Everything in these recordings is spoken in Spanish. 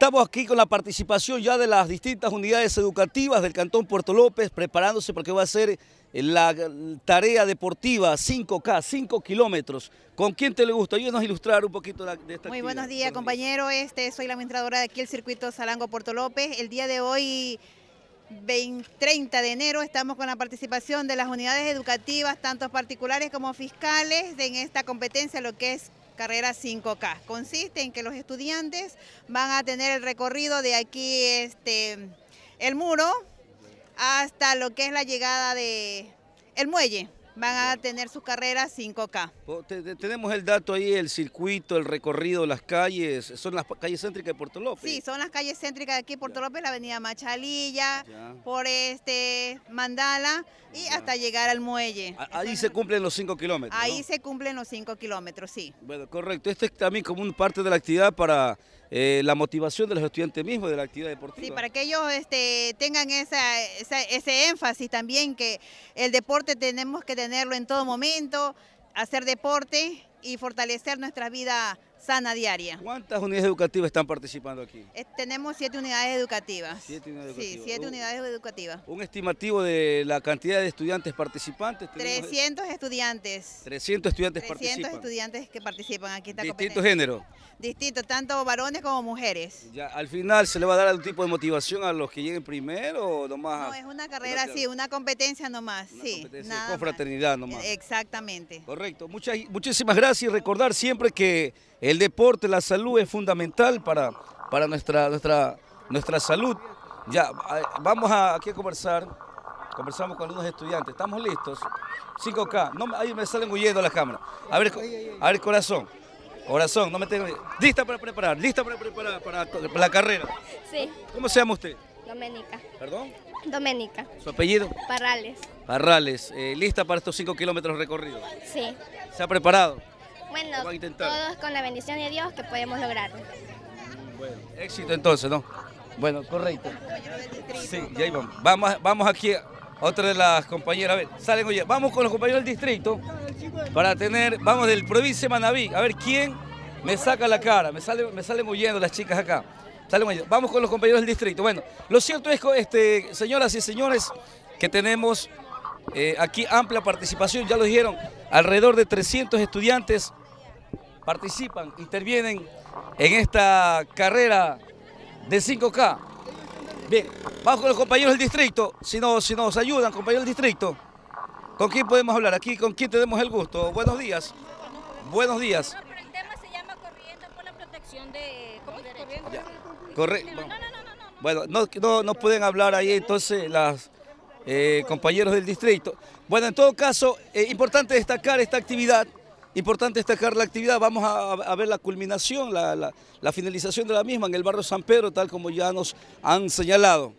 Estamos aquí con la participación ya de las distintas unidades educativas del Cantón Puerto López, preparándose porque va a ser eh, la tarea deportiva 5K, 5 kilómetros. ¿Con quién te le gusta? Ayúdanos a ilustrar un poquito de esta Muy buenos días, compañero. Este, soy la administradora de aquí el circuito Salango Puerto López. El día de hoy... 30 de enero estamos con la participación de las unidades educativas, tanto particulares como fiscales, en esta competencia, lo que es carrera 5K. Consiste en que los estudiantes van a tener el recorrido de aquí, este, el muro, hasta lo que es la llegada de el muelle van a tener su carrera 5K. Tenemos el dato ahí, el circuito, el recorrido, las calles, son las calles céntricas de Puerto López. Sí, son las calles céntricas de aquí Puerto López, la avenida Machalilla, por este Mandala y hasta llegar al muelle. Ahí se cumplen los 5 kilómetros. Ahí se cumplen los 5 kilómetros, sí. Bueno, correcto. Este es también como un parte de la actividad para eh, la motivación de los estudiantes mismos de la actividad deportiva. Sí, para que ellos este, tengan ese énfasis también que el deporte tenemos que tenerlo en todo momento, hacer deporte y fortalecer nuestra vida sana diaria. ¿Cuántas unidades educativas están participando aquí? Eh, tenemos siete unidades educativas. Siete unidades educativas. Sí, siete un, unidades educativas. ¿Un estimativo de la cantidad de estudiantes participantes? 300 estudiantes. 300 estudiantes 300 estudiantes que participan aquí. también. ¿Distinto género? Distinto, tanto varones como mujeres. Ya, ¿Al final se le va a dar algún tipo de motivación a los que lleguen primero o nomás? No, es una carrera, así, una competencia nomás, una Competencia, con fraternidad nomás. Exactamente. Correcto. Muchas, muchísimas gracias y recordar siempre que el deporte, la salud es fundamental para, para nuestra, nuestra, nuestra salud. Ya, eh, vamos a, aquí a conversar, conversamos con algunos estudiantes, estamos listos, 5K, ahí me salen huyendo las cámaras. A ver, a corazón, corazón, no me tengo... ¿Lista para preparar? ¿Lista para preparar para, la carrera? Sí. ¿Cómo se llama usted? Doménica. ¿Perdón? Doménica. ¿Su apellido? Parrales. Parrales, eh, ¿lista para estos 5 kilómetros recorridos? Sí. ¿Se ha preparado? Bueno, todos con la bendición de Dios que podemos lograr. éxito entonces, ¿no? Bueno, correcto. Sí, ya vamos. Vamos, vamos aquí a otra de las compañeras. A ver, salen, oye, vamos con los compañeros del distrito para tener, vamos del provincia de Manaví, a ver quién me saca la cara. Me salen, me huyendo las chicas acá. Salen Vamos con los compañeros del distrito. Bueno, lo cierto es, este, señoras y señores, que tenemos eh, aquí amplia participación, ya lo dijeron, alrededor de 300 estudiantes participan, intervienen en esta carrera de 5K. Bien, vamos con los compañeros del distrito, si nos, si nos ayudan, compañeros del distrito. ¿Con quién podemos hablar aquí? ¿Con quién tenemos el gusto? Buenos días. Buenos días. el tema se llama Corriendo por la protección de... ¿Cómo? Bueno. no, no, no, pueden hablar ahí entonces las eh, compañeros del distrito. Bueno, en todo caso, es eh, importante destacar esta actividad Importante destacar la actividad, vamos a, ver la culminación, la, finalización de la misma en el barrio San Pedro, tal como ya nos han señalado.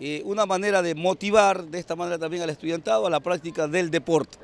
Eh, una manera de motivar de esta manera también al estudiantado a la práctica del deporte.